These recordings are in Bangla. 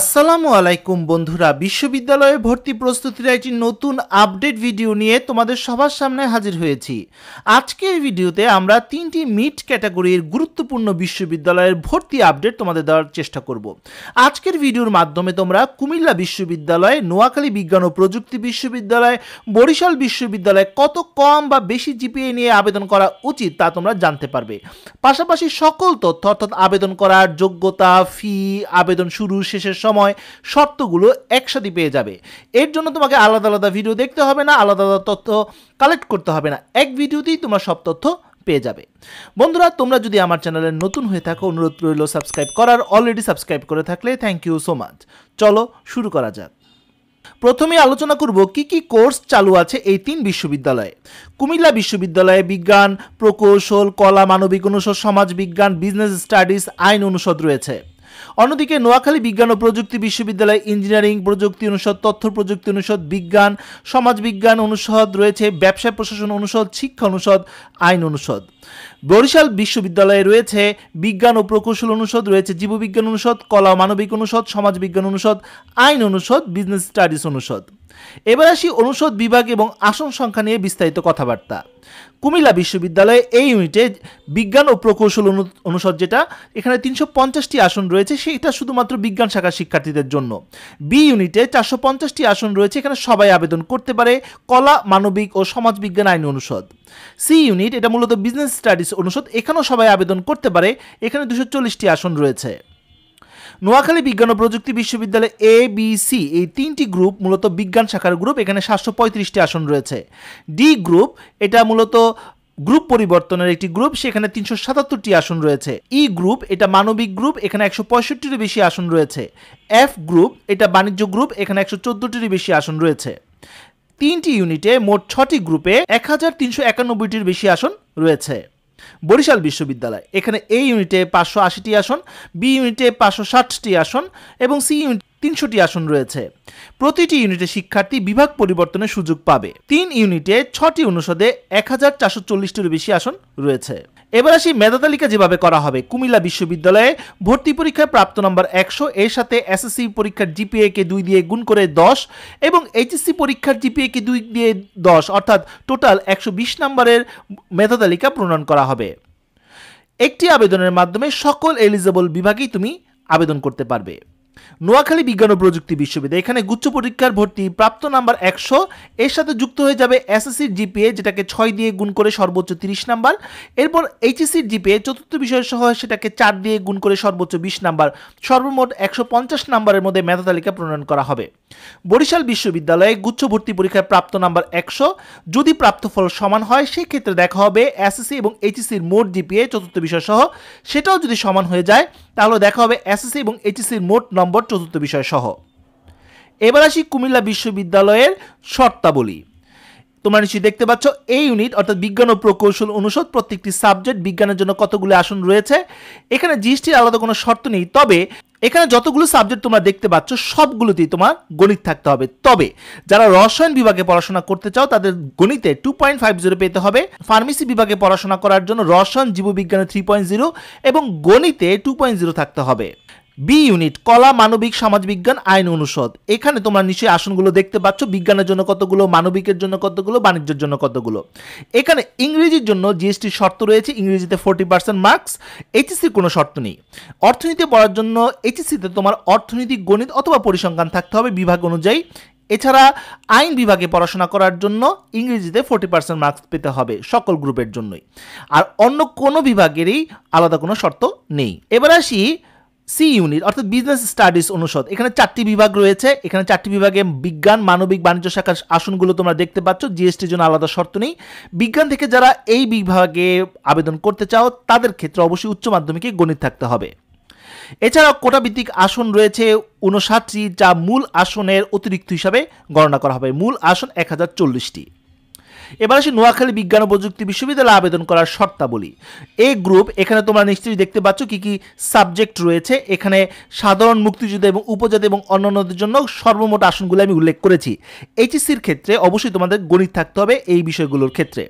আসসালামু আলাইকুম বন্ধুরা বিশ্ববিদ্যালয়ে ভর্তি প্রস্তুতির একটি নতুন আপডেট ভিডিও নিয়ে তোমাদের সবার সামনে হাজির হয়েছি আজকের ভিডিওতে আমরা তিনটি মিট ক্যাটাগরির গুরুত্বপূর্ণ বিশ্ববিদ্যালয়ের ভর্তি আপডেট তোমাদের দেওয়ার চেষ্টা করব আজকের ভিডিওর মাধ্যমে তোমরা কুমিল্লা বিশ্ববিদ্যালয় নোয়াখালী বিজ্ঞান ও প্রযুক্তি বিশ্ববিদ্যালয় বরিশাল বিশ্ববিদ্যালয়ে কত কম বা বেশি জিপিএ নিয়ে আবেদন করা উচিত তা তোমরা জানতে পারবে পাশাপাশি সকল তথ্য অর্থাৎ আবেদন করার যোগ্যতা ফি আবেদন শুরু শেষের প্রয়োজনের সময় শর্তগুলো একসাথে পেয়ে যাবে এর জন্য তোমাকে আলাদা আলাদা ভিডিও দেখতে হবে না আলাদা আলাদা তথ্য কালেক্ট করতে হবে না এক ভিডিওতেই তোমরা সব তথ্য পেয়ে যাবে বন্ধুরা তোমরা যদি আমার চ্যানেলে নতুন হয়ে থাকো অনুরোধ রইল সাবস্ক্রাইব করার অলরেডি সাবস্ক্রাইব করে থাকলে থ্যাংক ইউ সো মাচ চলো শুরু করা যাক প্রথমে আলোচনা করব কি কি কোর্স চালু আছে এই তিন বিশ্ববিদ্যালয়ে কুমিল্লা বিশ্ববিদ্যালয়ে বিজ্ঞান প্রকৌশল কলা মানবিক অনুষদ সমাজ বিজ্ঞান বিজনেস স্টাডিজ আইন অনুষদ রয়েছে অন্যদিকে নোয়াখালী বিজ্ঞান ও প্রযুক্তি বিশ্ববিদ্যালয় ইঞ্জিনিয়ারিং প্রযুক্তি অনুষদ তথ্য প্রযুক্তি অনুষদ বিজ্ঞান সমাজবিজ্ঞান অনুষদ রয়েছে ব্যবসা প্রশাসন অনুষদ শিক্ষা অনুষদ আইন অনুষদ বরিশাল বিশ্ববিদ্যালয়ে রয়েছে বিজ্ঞান ও প্রকৌশল অনুষদ রয়েছে জীববিজ্ঞান অনুষদ কলা মানবিক অনুষদ সমাজবিজ্ঞান অনুষদ আইন অনুষদ বিজনেস স্টাডিজ অনুষদ এবার আসি অনুষদ বিভাগ এবং আসন সংখ্যা নিয়ে বিস্তারিত কথাবার্তা কুমিল্লা বিশ্ববিদ্যালয়ে এই ইউনিটে বিজ্ঞান ও প্রকৌশল অনুষদ যেটা এখানে তিনশো পঞ্চাশটি আসন রয়েছে সেটা শুধুমাত্র বিজ্ঞান শাখার শিক্ষার্থীদের জন্য বি ইউনিটে চারশো পঞ্চাশটি আসন রয়েছে এখানে সবাই আবেদন করতে পারে কলা মানবিক ও সমাজবিজ্ঞান আইন অনুষদ সি ইউনিট এটা মূলত বিজনেস স্টাডিজ অনুষদ এখানেও সবাই আবেদন করতে পারে এখানে দুশো চল্লিশটি আসন রয়েছে নোয়াখালী বিজ্ঞান ও প্রযুক্তি বিশ্ববিদ্যালয় এ বি সি এই তিনটি গ্রুপ মূলত বিজ্ঞান শাখার গ্রুপ এখানে সাতশো পঁয়ত্রিশটি আসন রয়েছে ডি গ্রুপ এটা মূলত গ্রুপ পরিবর্তনের একটি গ্রুপ সেখানে তিনশো সাতাত্তরটি আসন রয়েছে ই e গ্রুপ এটা মানবিক গ্রুপ এখানে একশো পঁয়ষট্টিরও বেশি আসন রয়েছে এফ গ্রুপ এটা বাণিজ্য গ্রুপ এখানে একশো চোদ্দটির বেশি আসন রয়েছে তিনটি ইউনিটে মোট ছটি গ্রুপে এক হাজার তিনশো একানব্বইটির বেশি আসন রয়েছে বরিশাল বিশ্ববিদ্যালয় এখানে এ ইউনিটে পাঁচশো আশিটি আসন বি ইউনিটে পাঁচশো ষাটটি আসন এবং সি ইউনিট তিনশোটি আসন রয়েছে প্রতিটি ইউনিটে শিক্ষার্থী বিভাগ পরিবর্তনের সুযোগ পাবে তিন ইউনিটে ছটি অনুষদে এক হাজার চারশো চল্লিশটিরও বেশি আসন রয়েছে এবার আসি মেধা তালিকা যেভাবে করা হবে কুমিল্লা বিশ্ববিদ্যালয়ে ভর্তি পরীক্ষায় প্রাপ্ত নম্বর একশো এর সাথে এসএসসি পরীক্ষার জিপিএকে দুই দিয়ে গুণ করে দশ এবং এইচএসসি পরীক্ষার জিপিএকে দুই দিয়ে দশ অর্থাৎ টোটাল একশো বিশ নম্বরের মেধা তালিকা প্রণয়ন করা হবে একটি আবেদনের মাধ্যমে সকল এলিজেবল বিভাগেই তুমি আবেদন করতে পারবে নোয়াখালী বিজ্ঞান ও প্রযুক্তি বিশ্ববিদ্যালয় এখানে গুচ্ছ পরীক্ষার ভর্তি প্রাপ্ত নাম্বার একশো এর সাথে যুক্ত হয়ে যাবে এসএসসির জিপিএ যেটাকে ছয় দিয়ে গুণ করে সর্বোচ্চ তিরিশ নাম্বার এরপর এইচএসসির জিপিএ চতুর্থ বিষয় সহ সেটাকে চার দিয়ে গুণ করে সর্বোচ্চ বিশ নাম্বার সর্বমোট একশো পঞ্চাশ নাম্বারের মধ্যে মেধা তালিকা প্রণয়ন করা হবে বরিশাল বিশ্ববিদ্যালয়ে গুচ্ছ ভর্তি পরীক্ষায় প্রাপ্ত নাম্বার একশো যদি প্রাপ্ত ফল সমান হয় সেক্ষেত্রে দেখা হবে এসএসসি এবং এইচএসসির মোট জিপিএ চতুর্থ বিষয় সহ সেটাও যদি সমান হয়ে যায় তাহলে দেখা হবে এসএসসি এবং এইচএসসির মোট নম্বর চতুর্থ বিষয় সহ এবার আসি কুমিল্লা বিশ্ববিদ্যালয়ের শর্তাবলী তোমরা নিশ্চয়ই দেখতে পাচ্ছ এই ইউনিট অর্থাৎ বিজ্ঞান ও প্রকৌশল অনুষদ প্রত্যেকটি সাবজেক্ট বিজ্ঞানের জন্য কতগুলো আসন রয়েছে এখানে জিএসটির আলাদা কোনো শর্ত নেই তবে এখানে যতগুলো সাবজেক্ট তোমরা দেখতে পাচ্ছ সবগুলোতেই তোমার গণিত থাকতে হবে তবে যারা রসায়ন বিভাগে পড়াশোনা করতে চাও তাদের গণিতে টু পয়েন্ট ফাইভ জিরো পেতে হবে ফার্মেসি বিভাগে পড়াশোনা করার জন্য রসায়ন জীববিজ্ঞানে থ্রি পয়েন্ট জিরো এবং গণিতে টু পয়েন্ট জিরো থাকতে হবে বি ইউনিট কলা মানবিক সমাজবিজ্ঞান আইন অনুষদ এখানে তোমরা নিশ্চয়ই আসনগুলো দেখতে পাচ্ছ বিজ্ঞানের জন্য কতগুলো মানবিকের জন্য কতগুলো বাণিজ্যের জন্য কতগুলো এখানে ইংরেজির জন্য জিএসটি শর্ত রয়েছে ইংরেজিতে ফোরটি পার্সেন্ট মার্কস এইচএসসির কোনো শর্ত নেই অর্থনীতি পড়ার জন্য এইচএসসিতে তোমার অর্থনৈতিক গণিত অথবা পরিসংখ্যান থাকতে হবে বিভাগ অনুযায়ী এছাড়া আইন বিভাগে পড়াশোনা করার জন্য ইংরেজিতে ফোর্টি পার্সেন্ট মার্কস পেতে হবে সকল গ্রুপের জন্যই আর অন্য কোনো বিভাগেরই আলাদা কোনো শর্ত নেই এবার আসি সি ইউনিট অর্থাৎ বিজনেস স্টাডিজ অনুষদ এখানে চারটি বিভাগ রয়েছে এখানে চারটি বিভাগে বিজ্ঞান মানবিক বাণিজ্য শাখার আসনগুলো তোমরা দেখতে পাচ্ছ জিএসটির জন্য আলাদা শর্ত নেই বিজ্ঞান থেকে যারা এই বিভাগে আবেদন করতে চাও তাদের ক্ষেত্রে অবশ্যই উচ্চ মাধ্যমিকে গণিত থাকতে হবে এছাড়াও কোটাভিত্তিক আসন রয়েছে উনষাটটি যা মূল আসনের অতিরিক্ত হিসাবে গণনা করা হবে মূল আসন এক হাজার চল্লিশটি এবার আসি নোয়াখালী বিজ্ঞান ও প্রযুক্তি বিশ্ববিদ্যালয়ে আবেদন করার শর্তাবলী এ গ্রুপ এখানে তোমরা নিশ্চয়ই দেখতে পাচ্ছ কি কি সাবজেক্ট রয়েছে এখানে সাধারণ মুক্তিযুদ্ধ এবং উপজাতি এবং অন্যান্যদের জন্য সর্বমোট আসনগুলো আমি উল্লেখ করেছি এইচএসসির ক্ষেত্রে অবশ্যই তোমাদের গণিত থাকতে হবে এই বিষয়গুলোর ক্ষেত্রে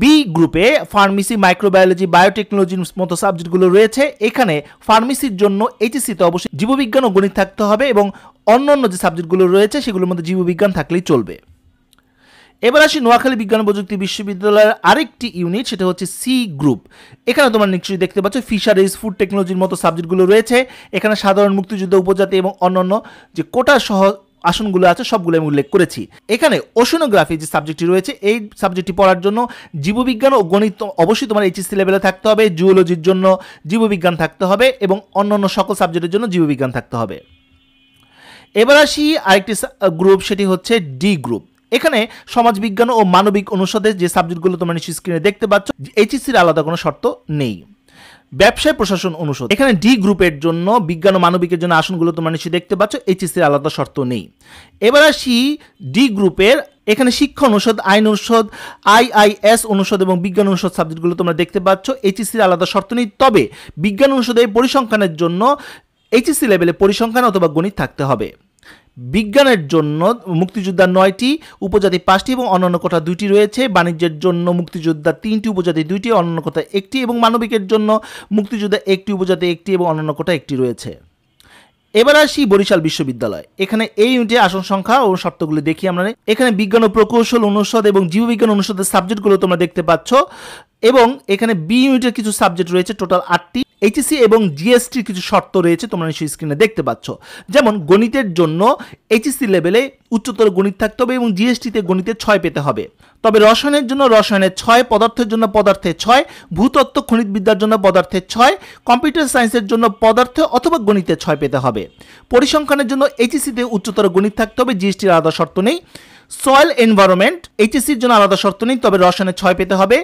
বি গ্রুপে ফার্মেসি মাইক্রোবায়োলজি বায়োটেকনোলজির মতো সাবজেক্টগুলো রয়েছে এখানে ফার্মেসির জন্য এইচএসসিতে অবশ্যই জীববিজ্ঞান ও গণিত থাকতে হবে এবং অন্য অন্য যে সাবজেক্টগুলো রয়েছে সেগুলোর মধ্যে জীববিজ্ঞান থাকলেই চলবে এবার আসি নোয়াখালী বিজ্ঞান প্রযুক্তি বিশ্ববিদ্যালয়ের আরেকটি ইউনিট সেটা হচ্ছে সি গ্রুপ এখানে তোমরা নিশ্চয়ই দেখতে পাচ্ছ ফিশারিজ ফুড টেকনোলজির মতো সাবজেক্টগুলো রয়েছে এখানে সাধারণ মুক্তিযুদ্ধ উপজাতি এবং অন্যান্য যে কোটা সহ আসনগুলো আছে সবগুলো আমি উল্লেখ করেছি এখানে ওশনোগ্রাফি যে সাবজেক্টটি রয়েছে এই সাবজেক্টটি পড়ার জন্য জীববিজ্ঞান ও গণিত অবশ্যই তোমার এইচএসসি লেভেলে থাকতে হবে জুওলজির জন্য জীববিজ্ঞান থাকতে হবে এবং অন্যান্য সকল সাবজেক্টের জন্য জীববিজ্ঞান থাকতে হবে এবার আসি আরেকটি গ্রুপ সেটি হচ্ছে ডি গ্রুপ এখানে সমাজবিজ্ঞান ও মানবিক অনুষদে যে সাবজেক্টগুলো তোমরা নিশ্চয় স্ক্রিনে দেখতে পাচ্ছ এইচএসসির আলাদা কোনো শর্ত নেই ব্যবসায় প্রশাসন অনুষদ এখানে ডি গ্রুপের জন্য বিজ্ঞান ও মানবিকের জন্য আসনগুলো তোমরা নিশ্চয়ই দেখতে পাচ্ছ এইচএসসির আলাদা শর্ত নেই এবার আসি ডি গ্রুপের এখানে শিক্ষা অনুষদ আইন অনুষদ আইআইএস অনুষদ এবং বিজ্ঞান অনুষদ সাবজেক্টগুলো তোমরা দেখতে পাচ্ছ এইচএসসির আলাদা শর্ত নেই তবে বিজ্ঞান অনুষদে পরিসংখ্যানের জন্য এইচএসসি লেভেলে পরিসংখ্যান অথবা গণিত থাকতে হবে বিজ্ঞানের জন্য মুক্তিযোদ্ধা নয়টি উপজাতি পাঁচটি এবং অন্যান্য কোটা দুইটি রয়েছে বাণিজ্যের জন্য মুক্তিযোদ্ধা তিনটি উপজাতি দুইটি অন্যান্য কোটা একটি এবং মানবিকের জন্য মুক্তিযোদ্ধা একটি উপজাতি একটি এবং অন্যান্য কোটা একটি রয়েছে এবার আসি বরিশাল বিশ্ববিদ্যালয় এখানে এই ইউনিটে আসন সংখ্যা ও শর্তগুলি দেখি আমরা এখানে বিজ্ঞান ও প্রকৌশল অনুষদ এবং জীববিজ্ঞান অনুষদের সাবজেক্টগুলো তোমরা দেখতে পাচ্ছ এবং এখানে বি ইউনিটের কিছু সাবজেক্ট রয়েছে টোটাল আটটি এইচএসি এবং জিএসটির কিছু শর্ত রয়েছে তোমরা নিশ্চয়ই স্ক্রিনে দেখতে পাচ্ছ যেমন গণিতের জন্য এইচএসসি লেভেলে উচ্চতর গণিত থাকতে হবে এবং জিএসটিতে গণিতে ছয় পেতে হবে তবে রসায়নের জন্য রসায়নের ছয় পদার্থের জন্য পদার্থে ছয় ভূতত্ত্ব বিদ্যার জন্য পদার্থে ছয় কম্পিউটার সায়েন্সের জন্য পদার্থ অথবা গণিতে ছয় পেতে হবে পরিসংখ্যানের জন্য এইচএসিতে উচ্চতর গণিত থাকতে হবে জিএসটির আলাদা শর্ত নেই সয়েল এনভায়রনমেন্ট এইচএসির জন্য আলাদা শর্ত নেই তবে রসায়নে ছয় পেতে হবে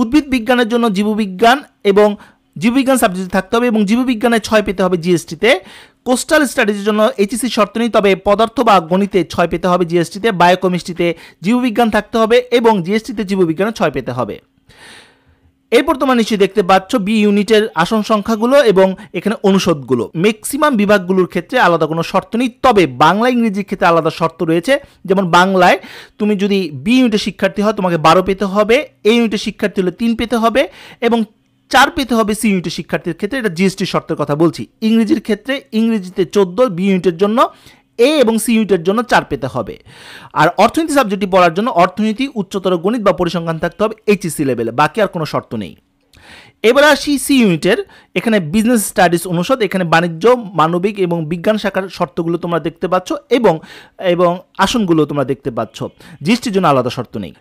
উদ্ভিদ বিজ্ঞানের জন্য জীববিজ্ঞান এবং জীববিজ্ঞান সাবজেক্টে থাকতে হবে এবং জীববিজ্ঞানে ছয় পেতে হবে জিএসটিতে কোস্টাল স্টাডিজের জন্য এইচএসি শর্ত নেই তবে পদার্থ বা গণিতে ছয় পেতে হবে জিএসটিতে বায়োকেমিস্ট্রিতে জীববিজ্ঞান থাকতে হবে এবং জিএসটিতে জীববিজ্ঞানে ছয় পেতে হবে এরপর তোমরা নিশ্চয়ই দেখতে পাচ্ছ বি ইউনিটের আসন সংখ্যাগুলো এবং এখানে অনুষদগুলো ম্যাক্সিমাম বিভাগগুলোর ক্ষেত্রে আলাদা কোনো শর্ত নেই তবে বাংলা ইংরেজির ক্ষেত্রে আলাদা শর্ত রয়েছে যেমন বাংলায় তুমি যদি বি ইউনিটের শিক্ষার্থী হয় তোমাকে বারো পেতে হবে এ ইউনিটের শিক্ষার্থী হলে তিন পেতে হবে এবং চার পেতে হবে সি ইউনিটের শিক্ষার্থীর ক্ষেত্রে এটা জিএসটি শর্তের কথা বলছি ইংরেজির ক্ষেত্রে ইংরেজিতে চোদ্দ বি ইউনিটের জন্য এ এবং সি ইউনিটের জন্য চার পেতে হবে আর অর্থনীতি সাবজেক্টটি পড়ার জন্য অর্থনীতি উচ্চতর গণিত বা পরিসংখ্যান থাকতে হবে e এইচএসি লেভেলে বাকি আর কোনো শর্ত নেই এবার আসি সি ইউনিটের এখানে বিজনেস স্টাডিজ অনুষদ এখানে বাণিজ্য মানবিক এবং বিজ্ঞান শাখার শর্তগুলো তোমরা দেখতে পাচ্ছ এবং এবং আসনগুলো তোমরা দেখতে পাচ্ছ জিএসটির জন্য আলাদা শর্ত নেই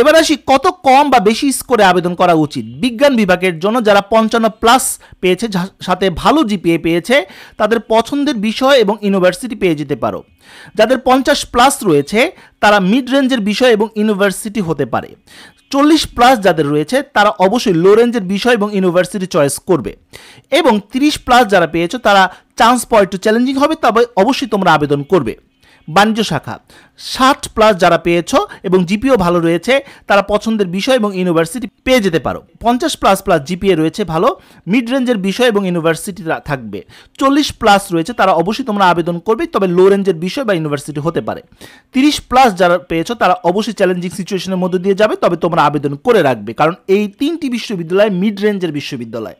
এবার আসি কত কম বা বেশি স্কোরে আবেদন করা উচিত বিজ্ঞান বিভাগের জন্য যারা পঞ্চান্ন প্লাস পেয়েছে সাথে ভালো জিপিএ পেয়েছে তাদের পছন্দের বিষয় এবং ইউনিভার্সিটি পেয়ে যেতে পারো যাদের পঞ্চাশ প্লাস রয়েছে তারা মিড রেঞ্জের বিষয় এবং ইউনিভার্সিটি হতে পারে চল্লিশ প্লাস যাদের রয়েছে তারা অবশ্যই লো রেঞ্জের বিষয় এবং ইউনিভার্সিটি চয়েস করবে এবং 30 প্লাস যারা পেয়েছো তারা চান্স পাওয়া একটু চ্যালেঞ্জিং হবে তবে অবশ্যই তোমরা আবেদন করবে বাণিজ্য শাখা ষাট প্লাস যারা পেয়েছ এবং জিপিও ভালো রয়েছে তারা পছন্দের বিষয় এবং ইউনিভার্সিটি পেয়ে যেতে পারো পঞ্চাশ প্লাস প্লাস জিপিএ রয়েছে ভালো মিড রেঞ্জের বিষয় এবং ইউনিভার্সিটি থাকবে চল্লিশ প্লাস রয়েছে তারা অবশ্যই তোমরা আবেদন করবে তবে লো রেঞ্জের বিষয় বা ইউনিভার্সিটি হতে পারে তিরিশ প্লাস যারা পেয়েছ তারা অবশ্যই চ্যালেঞ্জিং সিচুয়েশনের মধ্যে দিয়ে যাবে তবে তোমরা আবেদন করে রাখবে কারণ এই তিনটি বিশ্ববিদ্যালয় মিড রেঞ্জের বিশ্ববিদ্যালয়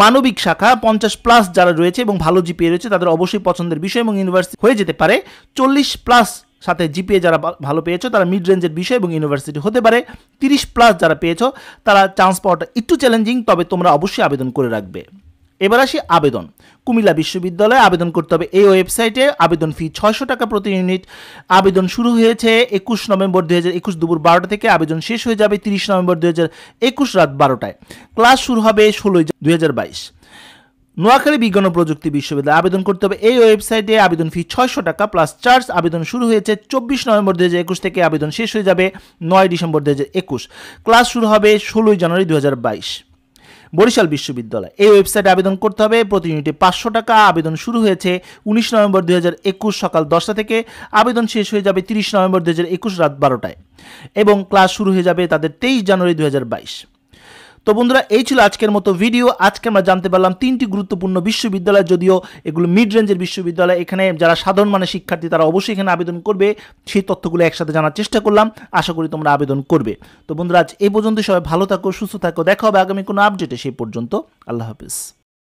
মানবিক শাখা পঞ্চাশ প্লাস যারা রয়েছে এবং ভালো জিপিএ রয়েছে তাদের অবশ্যই পছন্দের বিষয় এবং ইউনিভার্সিটি হয়ে যেতে পারে চল্লিশ প্লাস সাথে জিপিএ যারা ভালো পেয়েছো তারা মিড রেঞ্জের বিষয় এবং ইউনিভার্সিটি হতে পারে তিরিশ প্লাস যারা পেয়েছো তারা চান্স পাওয়াটা একটু চ্যালেঞ্জিং তবে তোমরা অবশ্যই আবেদন করে রাখবে এবার আসি আবেদন কুমিল্লা বিশ্ববিদ্যালয়ে আবেদন করতে হবে এই ওয়েবসাইটে আবেদন ফি ছয়শো টাকা প্রতি ইউনিট আবেদন শুরু হয়েছে একুশ নভেম্বর দু হাজার একুশ দুপুর বারোটা থেকে আবেদন শেষ হয়ে যাবে তিরিশ নভেম্বর দু হাজার একুশ রাত বারোটায় ক্লাস শুরু হবে ষোলোই দু হাজার বাইশ নোয়াখালী বিজ্ঞান ও প্রযুক্তি বিশ্ববিদ্যালয়ে আবেদন করতে হবে এই ওয়েবসাইটে আবেদন ফি ছয়শো টাকা প্লাস চার্জ আবেদন শুরু হয়েছে চব্বিশ নভেম্বর দু একুশ থেকে আবেদন শেষ হয়ে যাবে নয় ডিসেম্বর দু একুশ ক্লাস শুরু হবে ষোলোই জানুয়ারি দু হাজার বাইশ বরিশাল বিশ্ববিদ্যালয় এই ওয়েবসাইটে আবেদন করতে হবে প্রতি ইউনিটে পাঁচশো টাকা আবেদন শুরু হয়েছে উনিশ নভেম্বর দু সকাল দশটা থেকে আবেদন শেষ হয়ে যাবে তিরিশ নভেম্বর দু রাত বারোটায় এবং ক্লাস শুরু হয়ে যাবে তাদের তেইশ জানুয়ারি দু তো বন্ধুরা এই ছিল আজকের মতো ভিডিও আজকে আমরা জানতে পারলাম তিনটি গুরুত্বপূর্ণ বিশ্ববিদ্যালয় যদিও এগুলো মিড রেঞ্জের বিশ্ববিদ্যালয় এখানে যারা সাধারণ মানে শিক্ষার্থী তারা অবশ্যই এখানে আবেদন করবে সেই তথ্যগুলো একসাথে জানার চেষ্টা করলাম আশা করি তোমরা আবেদন করবে তো বন্ধুরা আজ এই পর্যন্ত সবাই ভালো থাকো সুস্থ থাকো দেখা হবে আগামী কোনো আপডেটে সেই পর্যন্ত আল্লাহ হাফিজ